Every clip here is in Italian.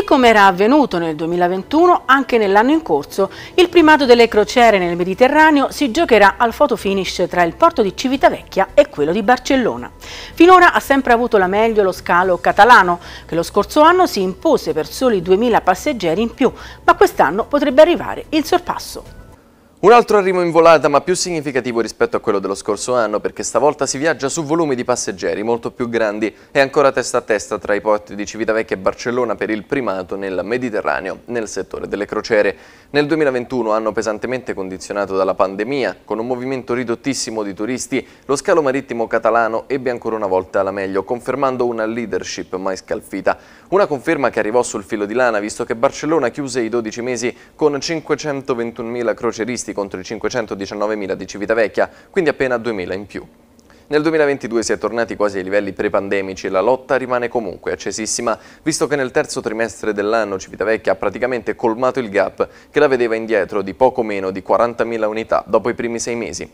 Così come era avvenuto nel 2021, anche nell'anno in corso, il primato delle crociere nel Mediterraneo si giocherà al photo finish tra il porto di Civitavecchia e quello di Barcellona. Finora ha sempre avuto la meglio lo scalo catalano, che lo scorso anno si impose per soli 2.000 passeggeri in più, ma quest'anno potrebbe arrivare il sorpasso. Un altro arrivo in volata ma più significativo rispetto a quello dello scorso anno perché stavolta si viaggia su volumi di passeggeri molto più grandi e ancora testa a testa tra i porti di Civitavecchia e Barcellona per il primato nel Mediterraneo nel settore delle crociere. Nel 2021, anno pesantemente condizionato dalla pandemia, con un movimento ridottissimo di turisti, lo scalo marittimo catalano ebbe ancora una volta la meglio, confermando una leadership mai scalfita. Una conferma che arrivò sul filo di lana visto che Barcellona chiuse i 12 mesi con 521.000 croceristi previsti contro i 519.000 di Civitavecchia, quindi appena 2.000 in più. Nel 2022 si è tornati quasi ai livelli pre-pandemici e la lotta rimane comunque accesissima, visto che nel terzo trimestre dell'anno Civitavecchia ha praticamente colmato il gap che la vedeva indietro di poco meno di 40.000 unità dopo i primi sei mesi.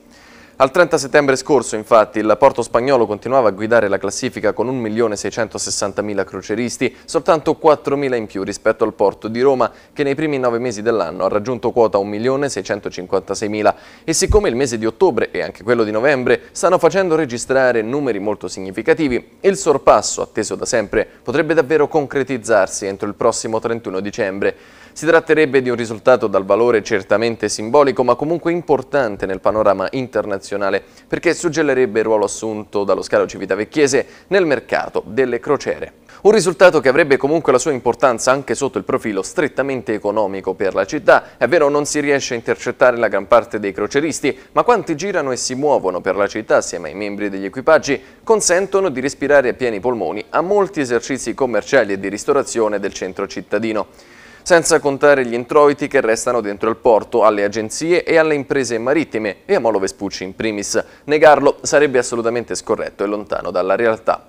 Al 30 settembre scorso, infatti, il porto spagnolo continuava a guidare la classifica con 1.660.000 croceristi, soltanto 4.000 in più rispetto al porto di Roma, che nei primi nove mesi dell'anno ha raggiunto quota 1.656.000. E siccome il mese di ottobre e anche quello di novembre stanno facendo registrare numeri molto significativi, il sorpasso, atteso da sempre, potrebbe davvero concretizzarsi entro il prossimo 31 dicembre. Si tratterebbe di un risultato dal valore certamente simbolico, ma comunque importante nel panorama internazionale nazionale perché suggellerebbe il ruolo assunto dallo scalo civitavecchiese nel mercato delle crociere. Un risultato che avrebbe comunque la sua importanza anche sotto il profilo strettamente economico per la città. È vero non si riesce a intercettare la gran parte dei croceristi, ma quanti girano e si muovono per la città assieme ai membri degli equipaggi consentono di respirare a pieni polmoni a molti esercizi commerciali e di ristorazione del centro cittadino senza contare gli introiti che restano dentro il porto, alle agenzie e alle imprese marittime e a Molo Vespucci in primis. Negarlo sarebbe assolutamente scorretto e lontano dalla realtà.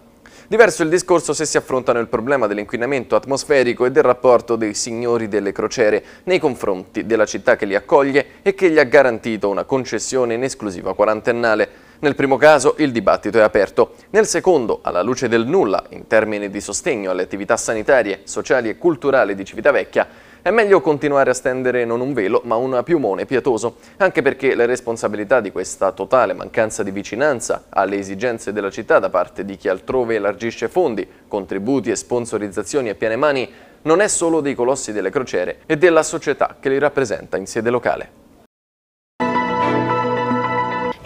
Diverso il discorso se si affrontano il problema dell'inquinamento atmosferico e del rapporto dei signori delle crociere nei confronti della città che li accoglie e che gli ha garantito una concessione in esclusiva quarantennale. Nel primo caso il dibattito è aperto, nel secondo, alla luce del nulla in termini di sostegno alle attività sanitarie, sociali e culturali di Civitavecchia, è meglio continuare a stendere non un velo ma un piumone pietoso, anche perché le responsabilità di questa totale mancanza di vicinanza alle esigenze della città da parte di chi altrove elargisce fondi, contributi e sponsorizzazioni a piene mani non è solo dei colossi delle crociere e della società che li rappresenta in sede locale.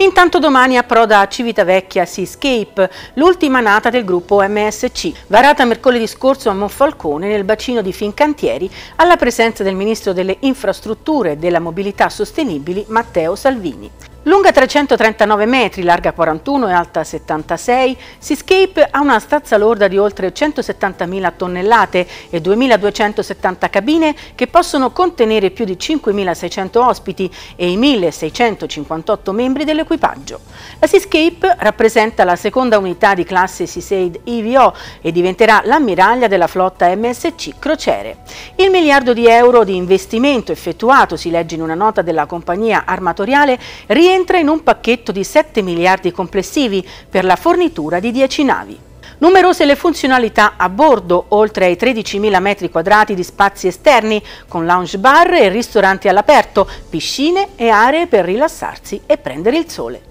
Intanto domani approda a Civitavecchia Seascape, l'ultima nata del gruppo MSC, varata mercoledì scorso a Monfalcone nel bacino di Fincantieri alla presenza del Ministro delle Infrastrutture e della Mobilità Sostenibili Matteo Salvini. Lunga 339 metri, larga 41 e alta 76, Seascape ha una stazza lorda di oltre 170.000 tonnellate e 2.270 cabine che possono contenere più di 5.600 ospiti e i 1.658 membri dell'equipaggio. La Seascape rappresenta la seconda unità di classe Seasaid IVO e diventerà l'ammiraglia della flotta MSC Crociere. Il miliardo di euro di investimento effettuato, si legge in una nota della compagnia armatoriale, rientra rientra in un pacchetto di 7 miliardi complessivi per la fornitura di 10 navi. Numerose le funzionalità a bordo, oltre ai 13.000 metri quadrati di spazi esterni, con lounge bar e ristoranti all'aperto, piscine e aree per rilassarsi e prendere il sole.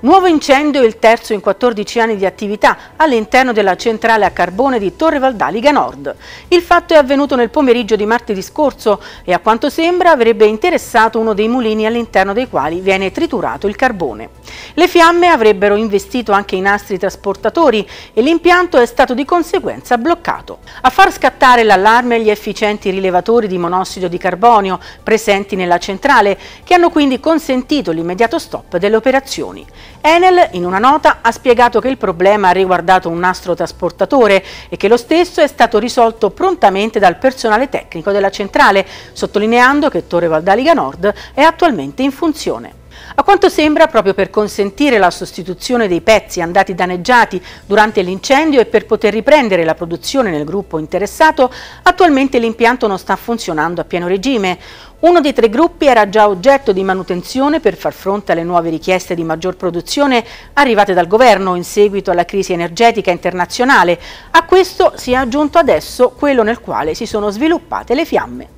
Nuovo incendio, il terzo in 14 anni di attività, all'interno della centrale a carbone di Torre Valdaliga Nord. Il fatto è avvenuto nel pomeriggio di martedì scorso e a quanto sembra avrebbe interessato uno dei mulini all'interno dei quali viene triturato il carbone. Le fiamme avrebbero investito anche i nastri trasportatori e l'impianto è stato di conseguenza bloccato. A far scattare l'allarme gli efficienti rilevatori di monossido di carbonio presenti nella centrale, che hanno quindi consentito l'immediato stop delle operazioni. Enel, in una nota, ha spiegato che il problema ha riguardato un nastro trasportatore e che lo stesso è stato risolto prontamente dal personale tecnico della centrale, sottolineando che Torre Valdaliga Nord è attualmente in funzione. A quanto sembra, proprio per consentire la sostituzione dei pezzi andati danneggiati durante l'incendio e per poter riprendere la produzione nel gruppo interessato, attualmente l'impianto non sta funzionando a pieno regime. Uno dei tre gruppi era già oggetto di manutenzione per far fronte alle nuove richieste di maggior produzione arrivate dal governo in seguito alla crisi energetica internazionale. A questo si è aggiunto adesso quello nel quale si sono sviluppate le fiamme.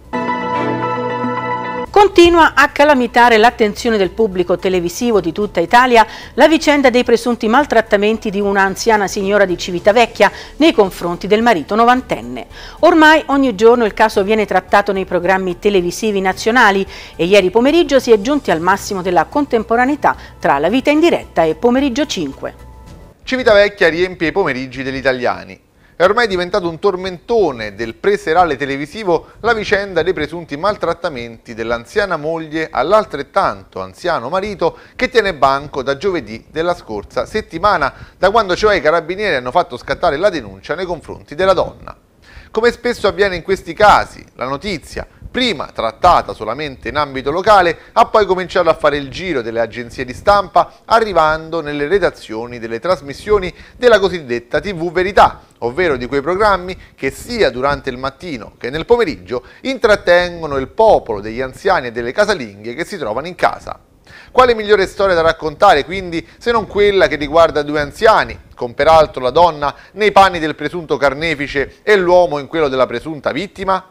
Continua a calamitare l'attenzione del pubblico televisivo di tutta Italia la vicenda dei presunti maltrattamenti di una anziana signora di Civitavecchia nei confronti del marito novantenne. Ormai ogni giorno il caso viene trattato nei programmi televisivi nazionali e ieri pomeriggio si è giunti al massimo della contemporaneità tra la vita in diretta e pomeriggio 5. Civitavecchia riempie i pomeriggi degli italiani. È ormai diventato un tormentone del preserale televisivo la vicenda dei presunti maltrattamenti dell'anziana moglie all'altrettanto anziano marito che tiene banco da giovedì della scorsa settimana, da quando cioè i carabinieri hanno fatto scattare la denuncia nei confronti della donna. Come spesso avviene in questi casi, la notizia, prima trattata solamente in ambito locale, ha poi cominciato a fare il giro delle agenzie di stampa, arrivando nelle redazioni delle trasmissioni della cosiddetta TV Verità, ovvero di quei programmi che sia durante il mattino che nel pomeriggio intrattengono il popolo degli anziani e delle casalinghe che si trovano in casa. Quale migliore storia da raccontare, quindi, se non quella che riguarda due anziani, con peraltro la donna nei panni del presunto carnefice e l'uomo in quello della presunta vittima?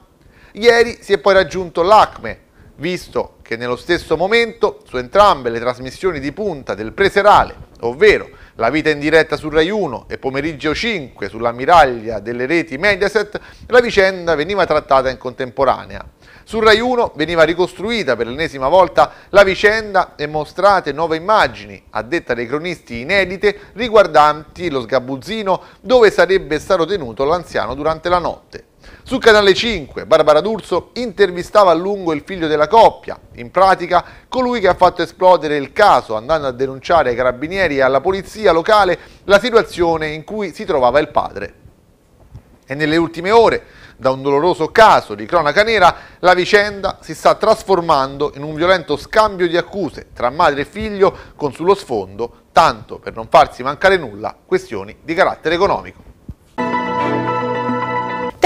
Ieri si è poi raggiunto l'acme, visto che nello stesso momento su entrambe le trasmissioni di punta del preserale, ovvero la vita in diretta su Rai 1 e pomeriggio 5 sulla miraglia delle reti Mediaset, la vicenda veniva trattata in contemporanea. Su Rai 1 veniva ricostruita per l'ennesima volta la vicenda e mostrate nuove immagini, a detta dei cronisti inedite, riguardanti lo sgabuzzino dove sarebbe stato tenuto l'anziano durante la notte. Su Canale 5, Barbara D'Urso intervistava a lungo il figlio della coppia, in pratica colui che ha fatto esplodere il caso andando a denunciare ai carabinieri e alla polizia locale la situazione in cui si trovava il padre. E nelle ultime ore, da un doloroso caso di cronaca nera, la vicenda si sta trasformando in un violento scambio di accuse tra madre e figlio con sullo sfondo, tanto per non farsi mancare nulla, questioni di carattere economico.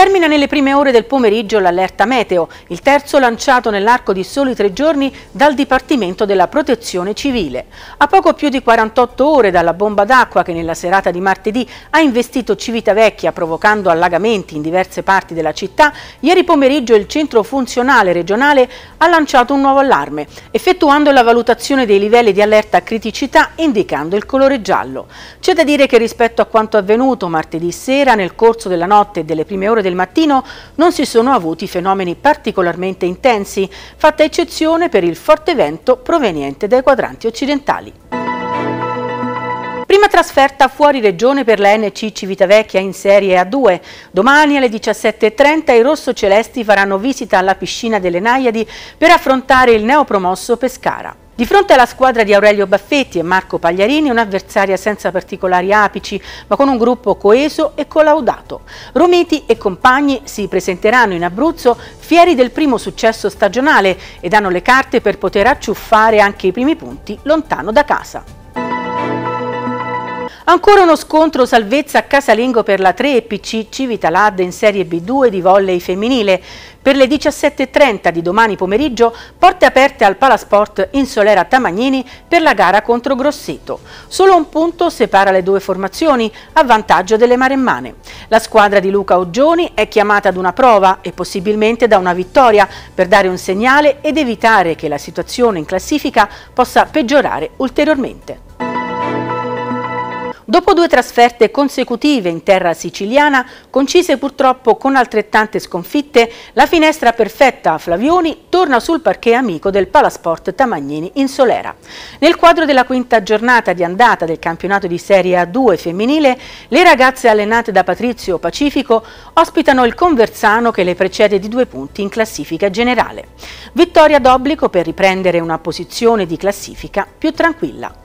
Termina nelle prime ore del pomeriggio l'allerta meteo, il terzo lanciato nell'arco di soli tre giorni dal Dipartimento della Protezione Civile. A poco più di 48 ore dalla bomba d'acqua che nella serata di martedì ha investito Civitavecchia provocando allagamenti in diverse parti della città, ieri pomeriggio il centro funzionale regionale ha lanciato un nuovo allarme, effettuando la valutazione dei livelli di allerta a criticità indicando il colore giallo. C'è da dire che rispetto a quanto avvenuto martedì sera nel corso della notte e delle prime ore del del mattino non si sono avuti fenomeni particolarmente intensi, fatta eccezione per il forte vento proveniente dai quadranti occidentali. Prima trasferta fuori regione per la NC Civitavecchia in Serie A2. Domani alle 17.30 i rossocelesti faranno visita alla piscina delle Naiadi per affrontare il neopromosso Pescara. Di fronte alla squadra di Aurelio Baffetti e Marco Pagliarini, un'avversaria senza particolari apici, ma con un gruppo coeso e collaudato. Romiti e compagni si presenteranno in Abruzzo fieri del primo successo stagionale ed hanno le carte per poter acciuffare anche i primi punti lontano da casa. Ancora uno scontro salvezza a Casalingo per la 3 e PC Civitalad in Serie B2 di volley femminile. Per le 17.30 di domani pomeriggio porte aperte al Palasport in Solera Tamagnini per la gara contro Grosseto. Solo un punto separa le due formazioni a vantaggio delle maremmane. La squadra di Luca Oggioni è chiamata ad una prova e possibilmente da una vittoria per dare un segnale ed evitare che la situazione in classifica possa peggiorare ulteriormente. Dopo due trasferte consecutive in terra siciliana, concise purtroppo con altrettante sconfitte, la finestra perfetta a Flavioni torna sul parquet amico del Palasport Tamagnini in Solera. Nel quadro della quinta giornata di andata del campionato di Serie A2 femminile, le ragazze allenate da Patrizio Pacifico ospitano il Conversano che le precede di due punti in classifica generale. Vittoria d'obbligo per riprendere una posizione di classifica più tranquilla.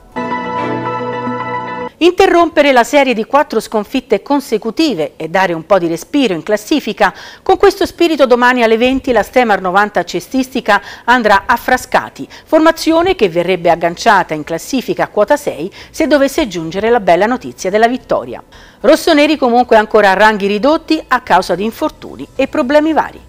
Interrompere la serie di quattro sconfitte consecutive e dare un po' di respiro in classifica, con questo spirito domani alle 20 la Stemar 90 cestistica andrà a Frascati, formazione che verrebbe agganciata in classifica a quota 6 se dovesse giungere la bella notizia della vittoria. Rossoneri comunque ancora a ranghi ridotti a causa di infortuni e problemi vari.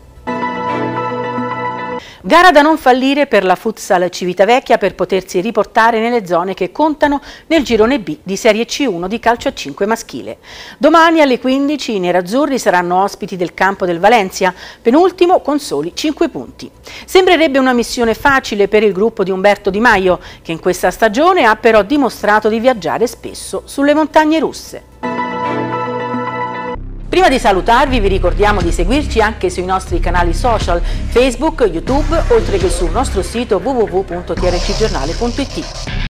Gara da non fallire per la Futsal Civitavecchia per potersi riportare nelle zone che contano nel girone B di Serie C1 di calcio a 5 maschile. Domani alle 15 i nerazzurri saranno ospiti del campo del Valencia, penultimo con soli 5 punti. Sembrerebbe una missione facile per il gruppo di Umberto Di Maio, che in questa stagione ha però dimostrato di viaggiare spesso sulle montagne russe. Prima di salutarvi vi ricordiamo di seguirci anche sui nostri canali social Facebook, YouTube, oltre che sul nostro sito www.trcgiornale.it.